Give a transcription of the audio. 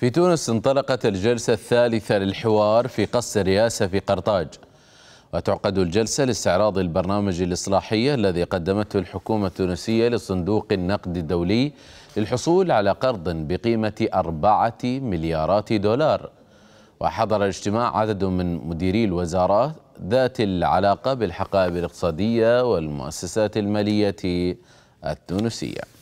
في تونس انطلقت الجلسة الثالثة للحوار في قصر الرئاسة في قرطاج وتعقد الجلسة لاستعراض البرنامج الإصلاحي الذي قدمته الحكومة التونسية لصندوق النقد الدولي للحصول على قرض بقيمة أربعة مليارات دولار وحضر الاجتماع عدد من مديري الوزارات ذات العلاقة بالحقائب الاقتصادية والمؤسسات المالية التونسية